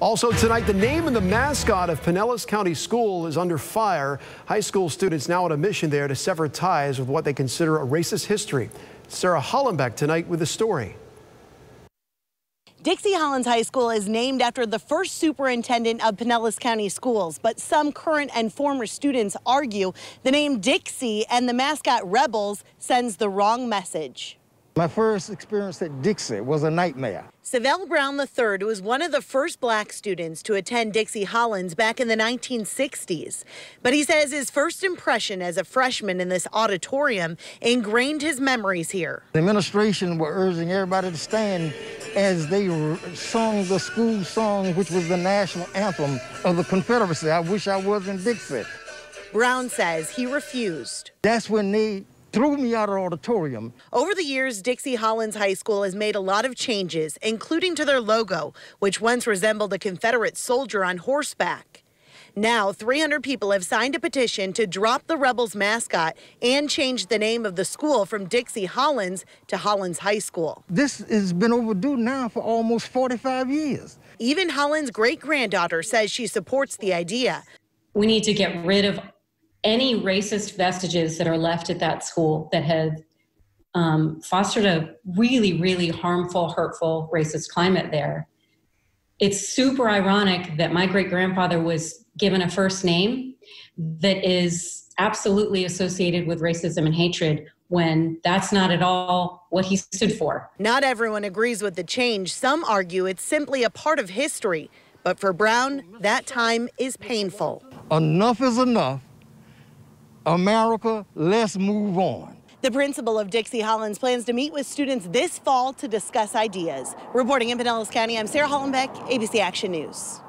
Also tonight, the name and the mascot of Pinellas County School is under fire. High school students now on a mission there to sever ties with what they consider a racist history. Sarah Hollenbeck tonight with the story. Dixie Hollins High School is named after the first superintendent of Pinellas County Schools, but some current and former students argue the name Dixie and the mascot Rebels sends the wrong message. My first experience at Dixie was a nightmare. Savell Brown III was one of the first black students to attend Dixie Hollins back in the 1960s. But he says his first impression as a freshman in this auditorium ingrained his memories here. The administration were urging everybody to stand as they sung the school song, which was the national anthem of the Confederacy. I wish I was in Dixie. Brown says he refused. That's when they threw me out of auditorium. Over the years, Dixie Hollins High School has made a lot of changes, including to their logo, which once resembled a Confederate soldier on horseback. Now, 300 people have signed a petition to drop the Rebels mascot and change the name of the school from Dixie Hollins to Hollins High School. This has been overdue now for almost 45 years. Even Hollins' great granddaughter says she supports the idea. We need to get rid of any racist vestiges that are left at that school that have um, fostered a really, really harmful, hurtful, racist climate there. It's super ironic that my great grandfather was given a first name that is absolutely associated with racism and hatred when that's not at all what he stood for. Not everyone agrees with the change. Some argue it's simply a part of history. But for Brown, that time is painful. Enough is enough. America, let's move on. The principal of Dixie Hollins plans to meet with students this fall to discuss ideas. Reporting in Pinellas County, I'm Sarah Hollenbeck, ABC Action News.